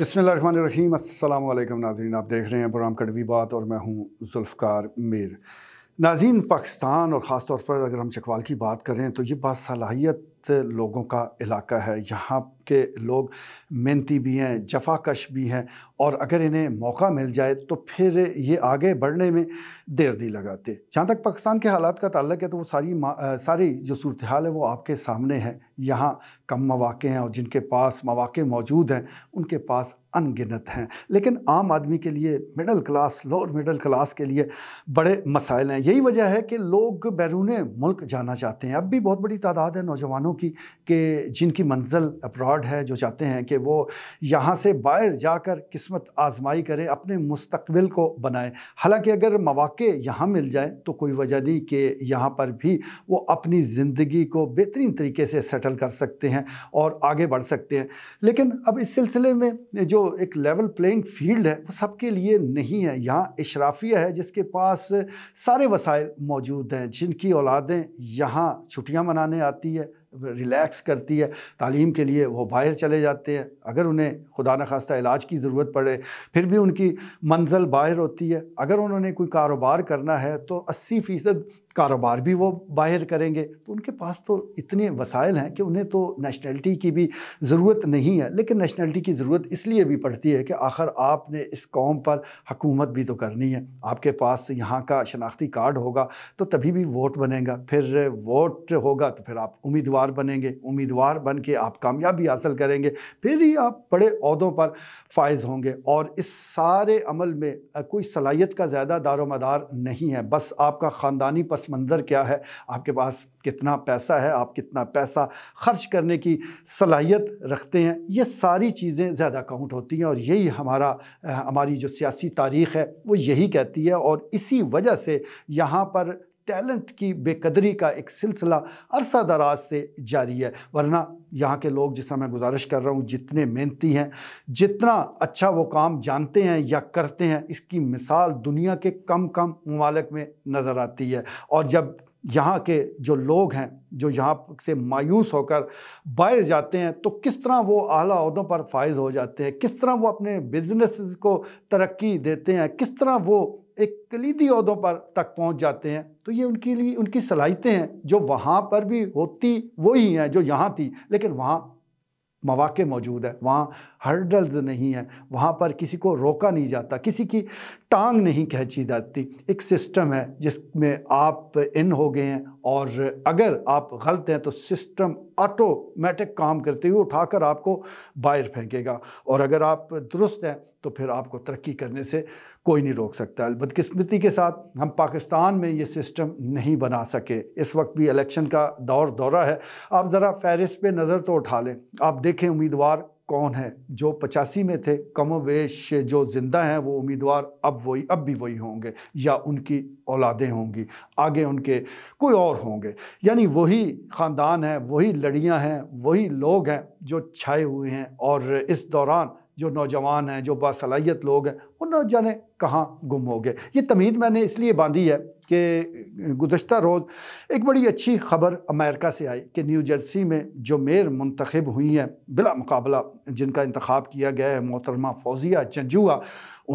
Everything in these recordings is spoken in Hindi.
बसमिल अल्लाम नाजरीन आप देख रहे हैं बुराम कड़वी बात और मैं हूँ जुल्फ़ार मीर नाजीन पाकिस्तान और ख़ास तौर पर अगर हम चकवाल की बात करें तो ये बात सलाहियत लोगों का इलाका है यहाँ के लोग मेहनती भी हैं जफाकश भी हैं और अगर इन्हें मौका मिल जाए तो फिर ये आगे बढ़ने में देर नहीं लगाते जहाँ तक पाकिस्तान के हालात का ताल्लक है तो वो सारी आ, सारी जो सूरत हाल है वो आपके सामने है यहाँ कम मौाक़े हैं और जिनके पास मौाक़े मौजूद हैं उनके पास अनगिनत हैं लेकिन आम आदमी के लिए middle class lower middle class के लिए बड़े मसाइल हैं यही वजह है कि लोग बैरून मुल्क जाना चाहते हैं अब भी बहुत बड़ी तादाद है नौजवानों मुसलमानों की कि जिनकी मंजिल अब्रॉड है जो चाहते हैं कि वो यहाँ से बाहर जाकर किस्मत आजमाई करें अपने मुस्तबिल को बनाएं हालांकि अगर मौाक़े यहाँ मिल जाएँ तो कोई वजह नहीं कि यहाँ पर भी वो अपनी ज़िंदगी को बेहतरीन तरीके से सेटल कर सकते हैं और आगे बढ़ सकते हैं लेकिन अब इस सिलसिले में जो एक लेवल प्लेइंग फील्ड है वो सबके लिए नहीं है यहाँ इशराफिया है जिसके पास सारे वसाइल मौजूद हैं जिनकी औलादें यहाँ छुट्टियाँ मनाने आती है रिलैक्स करती है तालीम के लिए वो बाहर चले जाते हैं अगर उन्हें खुदा न खास्ता इलाज की ज़रूरत पड़े फिर भी उनकी मंजिल बाहर होती है अगर उन्होंने कोई कारोबार करना है तो अस्सी फ़ीसद कारोबार भी वो बाहर करेंगे तो उनके पास तो इतने वसाइल हैं कि उन्हें तो नेशनलिटी की भी ज़रूरत नहीं है लेकिन नेशनलिटी की ज़रूरत इसलिए भी पड़ती है कि आखिर आपने इस कौम पर हकूमत भी तो करनी है आपके पास यहाँ का शनाख्ती कार्ड होगा तो तभी भी वोट बनेगा फिर वोट होगा तो फिर आप उम्मीदवार बनेंगे उम्मीदवार बन के आप कामयाबी हासिल करेंगे फिर ही आप बड़े अहदों पर फायज होंगे और इस सारे अमल में कोई सलाहियत का ज़्यादा दारोमदार नहीं है बस आपका ख़ानदानी पस मंज़र क्या है आपके पास कितना पैसा है आप कितना पैसा खर्च करने की सलाहियत रखते हैं ये सारी चीज़ें ज़्यादा काउंट होती हैं और यही हमारा हमारी जो सियासी तारीख़ है वो यही कहती है और इसी वजह से यहाँ पर टैलेंट की बेकदरी का एक सिलसिला अरसा दराज से जारी है वरना यहाँ के लोग जिसका मैं गुजारिश कर रहा हूँ जितने मेहनती हैं जितना अच्छा वो काम जानते हैं या करते हैं इसकी मिसाल दुनिया के कम कम ममालक में नज़र आती है और जब यहाँ के जो लोग हैं जो यहाँ से मायूस होकर बाहर जाते हैं तो किस तरह वो आला अहदों पर फायज हो जाते हैं किस तरह वो अपने बिजनेस को तरक्की देते हैं किस तरह वो एक कलीदी अहदों पर तक पहुंच जाते हैं तो ये उनके लिए उनकी सलाहितें हैं जो वहाँ पर भी होती वही हैं जो यहाँ थी लेकिन वहाँ मौाक़े मौजूद है वहाँ हर्डल्स नहीं हैं वहाँ पर किसी को रोका नहीं जाता किसी की टांग नहीं खींची जाती एक सिस्टम है जिसमें आप इन हो गए हैं और अगर आप गलत हैं तो सिस्टम ऑटोमेटिक काम करते हुए उठाकर आपको बाहर फेंकेगा और अगर आप दुरुस्त हैं तो फिर आपको तरक्की करने से कोई नहीं रोक सकता बदकिस्मती के साथ हम पाकिस्तान में ये सिस्टम नहीं बना सके इस वक्त भी इलेक्शन का दौर दौरा है आप ज़रा फहरिस्त पर नज़र तो उठा लें आप देखें उम्मीदवार कौन है जो पचासी में थे कम वेश जो ज़िंदा हैं वो उम्मीदवार अब वही अब भी वही होंगे या उनकी औलादें होंगी आगे उनके कोई और होंगे यानी वही ख़ानदान हैं वही लड़ियां हैं वही लोग हैं जो छाए हुए हैं और इस दौरान जो नौजवान हैं जो बासलाहियत लोग हैं वो न जाने कहाँ गुम हो गए ये तमीद मैंने इसलिए बांधी है कि गुजशत रोज़ एक बड़ी अच्छी खबर अमेरिका से आई कि न्यू जर्सी में जो मेयर मंतखब हुई हैं बिला मुकाबला जिनका इंतखब किया गया है मोहतरमा फौजिया जंजुआ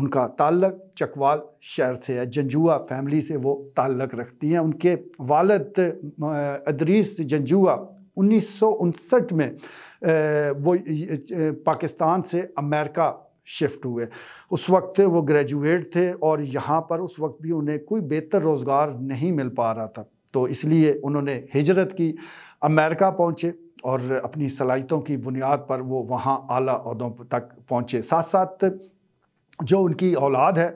उनका ताल्लक चकवाल शहर से है जंजुआ फैमिली से वो ताल्लक रखती हैं उनके वालद अदरीस जंजुआ उन्नीस में वो पाकिस्तान से अमेरिका शिफ्ट हुए उस वक्त वो ग्रेजुएट थे और यहाँ पर उस वक्त भी उन्हें कोई बेहतर रोज़गार नहीं मिल पा रहा था तो इसलिए उन्होंने हिजरत की अमेरिका पहुँचे और अपनी सलाहितों की बुनियाद पर वो वहाँ आला अहदों तक पहुँचे साथ साथ जो उनकी औलाद है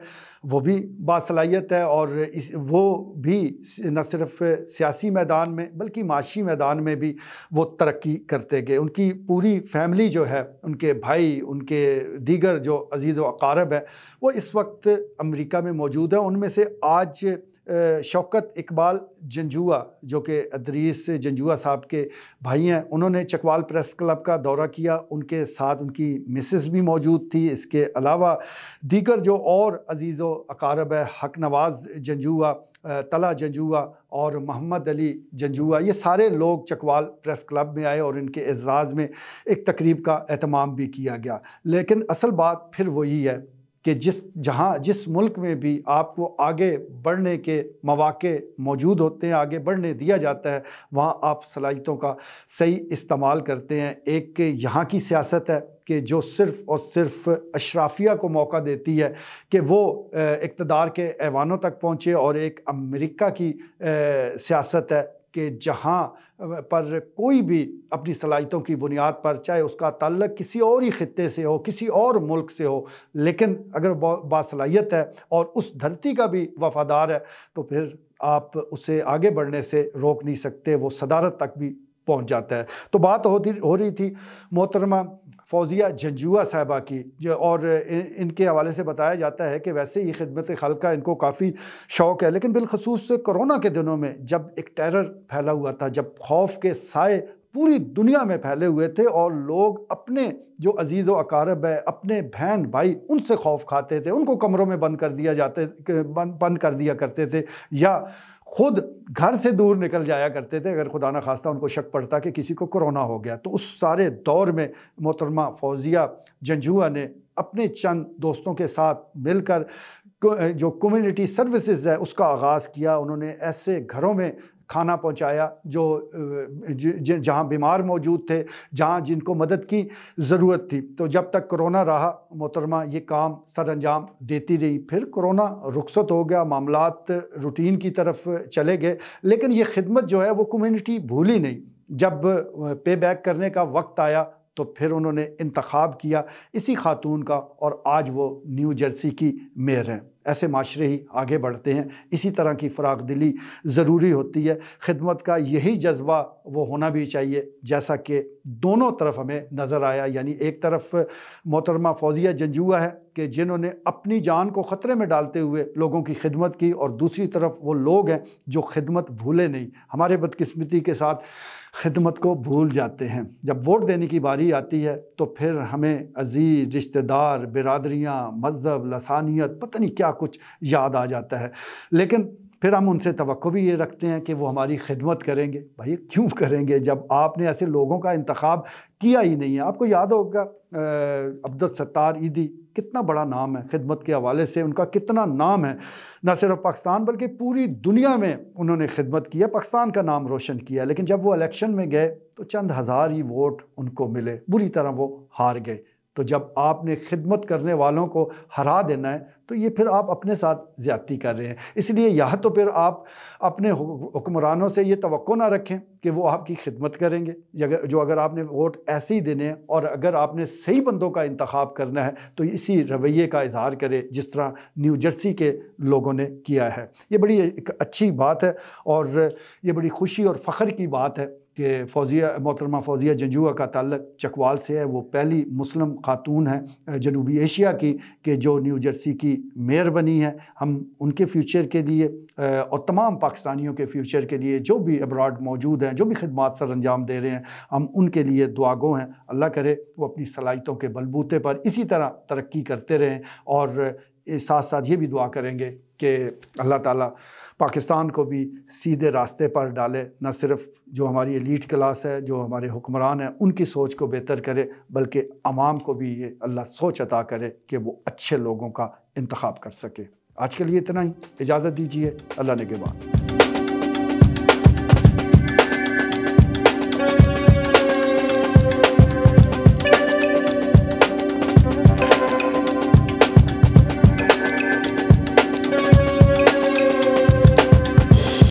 वो भी बासलाहियत है और इस वो भी न सिर्फ सियासी मैदान में बल्कि माशी मैदान में भी वो तरक्की करते गए उनकी पूरी फैमिली जो है उनके भाई उनके दीगर जो अजीज़ व अकारब है वो इस वक्त अमेरिका में मौजूद है उनमें से आज शौकत इकबाल जंजुआ जो कि अदरीस जंजुआ साहब के भाई हैं उन्होंने चकवाल प्रेस क्लब का दौरा किया उनके साथ उनकी मिसेस भी मौजूद थी इसके अलावा दीगर जो और अजीज़ अकारब है हक नवाज़ जंजुआ तला जंजुआ और मोहम्मद अली जंजुआ ये सारे लोग चकवाल प्रेस क्लब में आए और इनके एजाज़ में एक तकरीब का अहतमाम भी किया गया लेकिन असल बात फिर वही है कि जिस जहाँ जिस मुल्क में भी आपको आगे बढ़ने के मौाक़े मौजूद होते हैं आगे बढ़ने दिया जाता है वहाँ आप सलाहितों का सही इस्तेमाल करते हैं एक यहाँ की सियासत है कि जो सिर्फ़ और सिर्फ अशराफिया को मौका देती है कि वो इकतदार के ऐवानों तक पहुँचे और एक अमेरिका की सियासत है कि जहाँ पर कोई भी अपनी सलाहितों की बुनियाद पर चाहे उसका तल्लक किसी और ही खत्े से हो किसी और मुल्क से हो लेकिन अगर बासलाहियत है और उस धरती का भी वफ़ादार है तो फिर आप उसे आगे बढ़ने से रोक नहीं सकते वो सदारत तक भी पहुंच जाता है तो बात होती हो रही थी मोहतरमा फौजिया झंझुआ साहबा की जो और इनके हवाले से बताया जाता है कि वैसे ही खिदमत का इनको काफ़ी शौक़ है लेकिन बिलखसूस कोरोना के दिनों में जब एक टेरर फैला हुआ था जब खौफ के साय पूरी दुनिया में फैले हुए थे और लोग अपने जो अजीज़ व अकारब है अपने बहन भाई उनसे खौफ खाते थे उनको कमरों में बंद कर दिया जाते बंद बंद कर दिया करते थे या खुद घर से दूर निकल जाया करते थे अगर खुदा ना खास्ता उनको शक पड़ता कि किसी को कोरोना हो गया तो उस सारे दौर में मोहतरमा फौजिया जंजुआ ने अपने चंद दोस्तों के साथ मिलकर जो कम्युनिटी सर्विसेज है उसका आगाज़ किया उन्होंने ऐसे घरों में खाना पहुंचाया जो जहां बीमार मौजूद थे जहां जिनको मदद की ज़रूरत थी तो जब तक कोरोना रहा मोहतरमा ये काम सर अंजाम देती रही फिर कोरोना रुखसत हो गया मामला रूटीन की तरफ चले गए लेकिन ये खिदमत जो है वो कम्यूनिटी भूली नहीं जब पे बैक करने का वक्त आया तो फिर उन्होंने इंतखब किया इसी खातून का और आज वो न्यू जर्सी की मेयर हैं ऐसे माशरे ही आगे बढ़ते हैं इसी तरह की फ़राक दिली ज़रूरी होती है ख़िदमत का यही जज्बा वो होना भी चाहिए जैसा कि दोनों तरफ हमें नज़र आया यानी एक तरफ मोहतरमा फौजिया जंजुआ है कि जिन्होंने अपनी जान को ख़तरे में डालते हुए लोगों की खिदमत की और दूसरी तरफ वो लोग हैं जो खिदमत भूले नहीं हमारे बदकस्मती के साथ खिदमत को भूल जाते हैं जब वोट देने की बारी आती है तो फिर हमें अजीज़ रिश्तेदार बिरादरियाँ मज़हब लसानियत पता नहीं क्या क्या कुछ याद आ जाता है लेकिन फिर हम उनसे तो भी ये रखते हैं कि वो हमारी खिदमत करेंगे भाई क्यों करेंगे जब आपने ऐसे लोगों का इंतखब किया ही नहीं है आपको याद होगा अब्दुल सत्तार ईदी कितना बड़ा नाम है खिदमत के हवाले से उनका कितना नाम है न सिर्फ पाकिस्तान बल्कि पूरी दुनिया में उन्होंने खिदमत की है पाकिस्तान का नाम रोशन किया लेकिन जब वो इलेक्शन में गए तो चंद हज़ार ही वोट उनको मिले बुरी तरह वो हार गए तो जब आपने खिदमत करने वालों को हरा देना है तो ये फिर आप अपने साथ ज़्यादती कर रहे हैं इसलिए यह तो फिर आप अपने हुक्मरानों से ये तो ना रखें कि वो आपकी खिदमत करेंगे जो अगर आपने वोट ऐसे ही देने हैं और अगर आपने सही बंदों का इंतखब करना है तो इसी रवैये का इजहार करें जिस तरह न्यू जर्सी के लोगों ने किया है ये बड़ी एक अच्छी बात है और ये बड़ी खुशी और फ़ख्र की बात है कि फ़ौजिया मोहतरमा फ़ौजिया जंजुआ का ताल्लक चकवाल से है वो पहली मुस्लिम खातून है जनूबी एशिया की कि जो न्यू जर्सी की मेयर बनी है हम उनके फ्यूचर के लिए और तमाम पाकिस्तानियों के फ्यूचर के लिए जो भी अब्रॉड मौजूद हैं जो भी खदमात सर अंजाम दे रहे हैं हम उनके लिए दुआगो हैं अल्लाह करे वो अपनी सलाहितों के बलबूते पर इसी तरह तरक्की करते रहें और साथ साथ ये भी दुआ करेंगे कि अल्लाह ताला पाकिस्तान को भी सीधे रास्ते पर डाले न सिर्फ जो हमारी एलीट क्लास है जो हमारे हुक्मरान हैं उनकी सोच को बेहतर करे बल्कि आवाम को भी ये अल्लाह सोच अता करे कि वो अच्छे लोगों का इंतखब कर सके आज के लिए इतना ही इजाज़त दीजिए अल्लाह ने के बाद